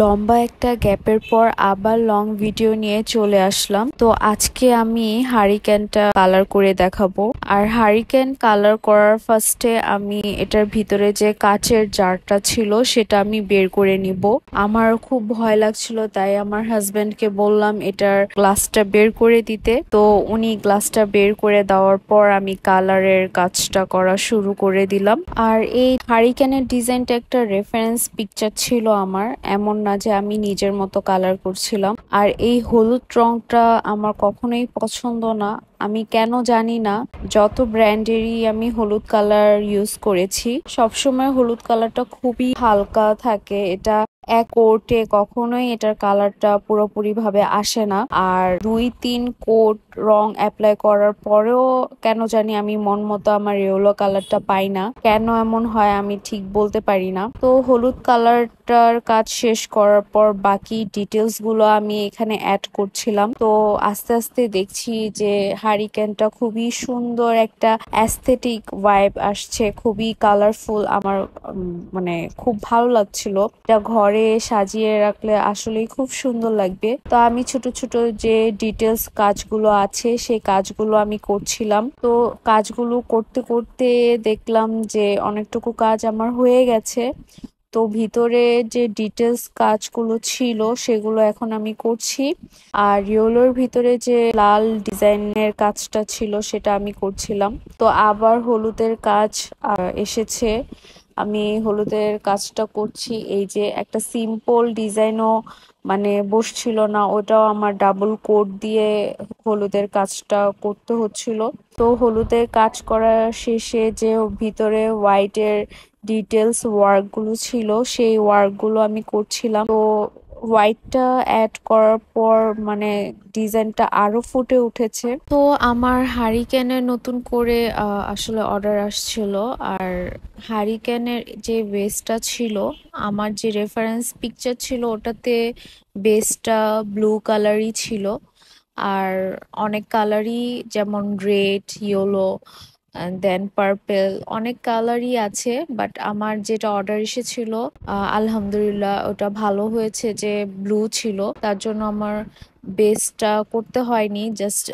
লম্বা একটা গ্যাপের পর আবার লং ভিডিও নিয়ে চলে আসলাম তো আজকে আমি ক্যানটা কালার করে দেখাবো আর ক্যান কালার করার ফার্স্টে আমি এটার ভিতরে যে কাচের জারটা ছিল সেটা আমি বের করে নিব আমার খুব ভয় লাগছিল তাই আমার হাজব্যান্ডকে বললাম এটার গ্লাসটা বের করে দিতে তো উনি গ্লাসটা বের করে দেওয়ার পর আমি কালারের কাজটা করা শুরু করে দিলাম আর এই ক্যানের ডিজাইনটা একটা রেফারেন্স পিকচার ছিল আমার এমন এমন না যে আমি নিজের মতো কালার করছিলাম আর এই হলুদ রংটা আমার কখনোই পছন্দ না আমি কেন জানি না যত ব্র্যান্ডেরই আমি হলুদ কালার ইউজ করেছি সবসময় হলুদ কালারটা খুবই হালকা থাকে এটা এক কোটে কখনোই এটার কালারটা পুরোপুরি ভাবে আসে না আর দুই তিন কোট রং অ্যাপ্লাই করার পরেও কেন জানি আমি মন মতো আমার ইয়েলো কালারটা পাই না কেন এমন হয় আমি ঠিক বলতে পারি না তো হলুদ কালারটার কাজ শেষ করার পর বাকি ডিটেলস গুলো আমি এখানে অ্যাড করছিলাম তো আস্তে আস্তে দেখছি যে হারিকেনটা খুবই সুন্দর একটা অ্যাস্থেটিক ভাইব আসছে খুবই কালারফুল আমার মানে খুব ভালো লাগছিল এটা ঘরে সাজিয়ে রাখলে আসলেই খুব সুন্দর লাগবে তো আমি ছোট ছোট যে ডিটেলস কাজগুলো আছে সেই কাজগুলো আমি করছিলাম তো কাজগুলো করতে করতে দেখলাম যে অনেকটুকু কাজ আমার হয়ে গেছে তো ভিতরে যে ডিটেলস কাজগুলো ছিল সেগুলো এখন আমি করছি আর রিওলোর ভিতরে যে লাল ডিজাইনের কাজটা ছিল সেটা আমি করছিলাম তো আবার হলুদের কাজ এসেছে আমি হলুদের কাজটা করছি এই যে একটা সিম্পল ডিজাইনও মানে বসছিল না ওটাও আমার ডাবল কোট দিয়ে হলুদের কাজটা করতে হচ্ছিল তো হলুদের কাজ করা শেষে যে ভিতরে হোয়াইটের ডিটেলস ওয়ার্কগুলো ছিল সেই ওয়ার্কগুলো আমি করছিলাম তো হোয়াইটটা অ্যাড করার পর মানে ডিজাইনটা আরও ফুটে উঠেছে তো আমার হারিকেনের নতুন করে আসলে অর্ডার আসছিল আর হারিকেনের যে বেসটা ছিল আমার যে রেফারেন্স পিকচার ছিল ওটাতে বেসটা ব্লু কালারই ছিল আর অনেক কালারই যেমন রেড ইয়েলো দেন পার্পেল অনেক কালারই আছে বাট আমার যেটা অর্ডার এসেছিল আলহামদুলিল্লাহ ওটা ভালো হয়েছে যে ব্লু ছিল তার জন্য আমার বেসটা করতে হয়নি জাস্ট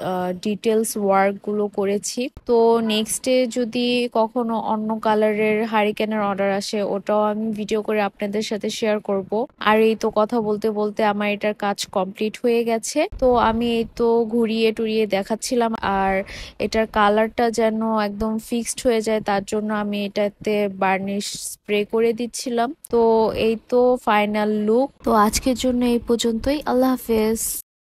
ডিটেলস ওয়ার্কগুলো করেছি তো নেক্সটে যদি কখনো অন্য কালারের হারিকেনের অর্ডার আসে ওটাও আমি ভিডিও করে আপনাদের সাথে শেয়ার করব আর এই তো কথা বলতে বলতে আমার এটার কাজ কমপ্লিট হয়ে গেছে তো আমি এই তো ঘুরিয়ে টুরিয়ে দেখাচ্ছিলাম আর এটার কালারটা যেন একদম ফিক্সড হয়ে যায় তার জন্য আমি এটাতে বার্নিশ স্প্রে করে দিচ্ছিলাম তো এই তো ফাইনাল লুক তো আজকের জন্য এই পর্যন্তই আল্লাহ হাফেজ